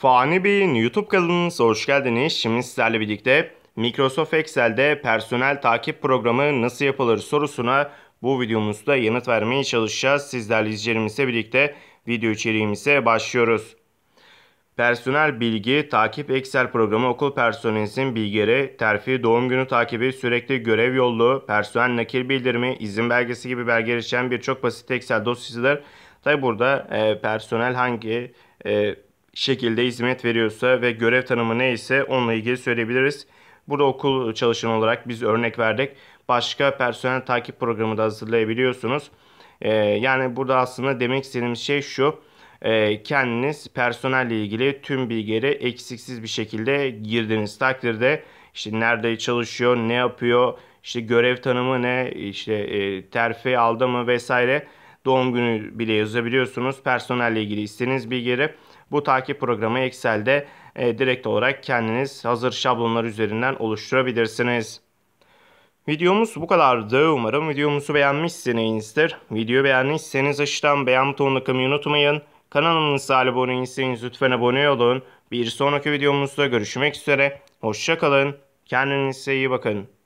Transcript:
Fani Bey'in YouTube kanalınıza hoş geldiniz. Şimdi sizlerle birlikte Microsoft Excel'de personel takip programı nasıl yapılır sorusuna bu videomuzda yanıt vermeye çalışacağız. Sizlerle izleyicilerimizle birlikte video içeriğimize başlıyoruz. Personel bilgi takip Excel programı okul personelinizin bilgileri, terfi, doğum günü takibi, sürekli görev yolluğu, personel nakil bildirimi, izin belgesi gibi belgeler içeren birçok basit Excel dosyasıdır. Tabi burada e, personel hangi e, şekilde hizmet veriyorsa ve görev tanımı neyse onunla ilgili söyleyebiliriz. Burada okul çalışanı olarak biz örnek verdik. Başka personel takip programı da hazırlayabiliyorsunuz. Ee, yani burada aslında demek istediğimiz şey şu. E, kendiniz personelle ilgili tüm bilgileri eksiksiz bir şekilde girdiğiniz takdirde işte nerede çalışıyor, ne yapıyor, işte görev tanımı ne, işte e, terfi aldı mı vesaire doğum günü bile yazabiliyorsunuz. Personelle ilgili istediğiniz bilgileri bu takip programı Excel'de e, direkt olarak kendiniz hazır şablonlar üzerinden oluşturabilirsiniz. Videomuz bu kadardı. Umarım videomuzu beğenmişsinizdir. Videoyu beğendiyseniz aşağıdan beğen butonuna kımayı unutmayın. Kanalımıza abone değilseniz lütfen abone olun. Bir sonraki videomuzda görüşmek üzere. Hoşçakalın. Kendinize iyi bakın.